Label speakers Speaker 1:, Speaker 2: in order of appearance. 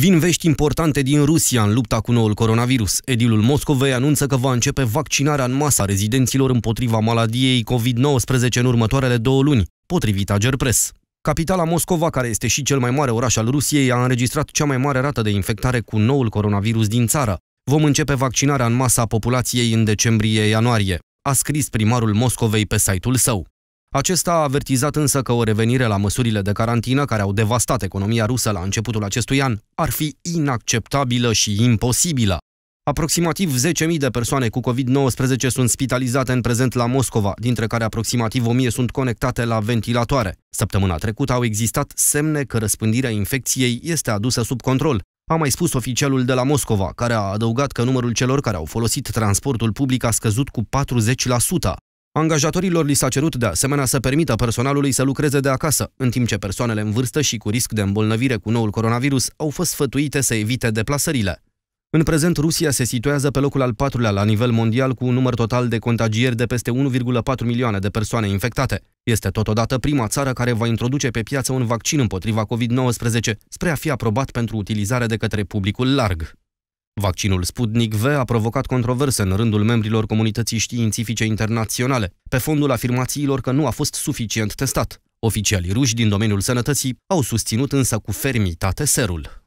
Speaker 1: Vin vești importante din Rusia în lupta cu noul coronavirus. Edilul Moscovei anunță că va începe vaccinarea în masă a rezidenților împotriva maladiei COVID-19 în următoarele două luni, potrivit Ager Press. Capitala Moscova, care este și cel mai mare oraș al Rusiei, a înregistrat cea mai mare rată de infectare cu noul coronavirus din țară. Vom începe vaccinarea în masă a populației în decembrie-ianuarie, a scris primarul Moscovei pe site-ul său. Acesta a avertizat însă că o revenire la măsurile de carantină care au devastat economia rusă la începutul acestui an ar fi inacceptabilă și imposibilă. Aproximativ 10.000 de persoane cu COVID-19 sunt spitalizate în prezent la Moscova, dintre care aproximativ 1.000 sunt conectate la ventilatoare. Săptămâna trecută au existat semne că răspândirea infecției este adusă sub control, a mai spus oficialul de la Moscova, care a adăugat că numărul celor care au folosit transportul public a scăzut cu 40%. Angajatorilor li s-a cerut de asemenea să permită personalului să lucreze de acasă, în timp ce persoanele în vârstă și cu risc de îmbolnăvire cu noul coronavirus au fost sfătuite să evite deplasările. În prezent, Rusia se situează pe locul al patrulea la nivel mondial cu un număr total de contagieri de peste 1,4 milioane de persoane infectate. Este totodată prima țară care va introduce pe piață un vaccin împotriva COVID-19 spre a fi aprobat pentru utilizare de către publicul larg. Vaccinul Sputnik V a provocat controverse în rândul membrilor comunității științifice internaționale, pe fondul afirmațiilor că nu a fost suficient testat. Oficialii ruși din domeniul sănătății au susținut însă cu fermitate serul.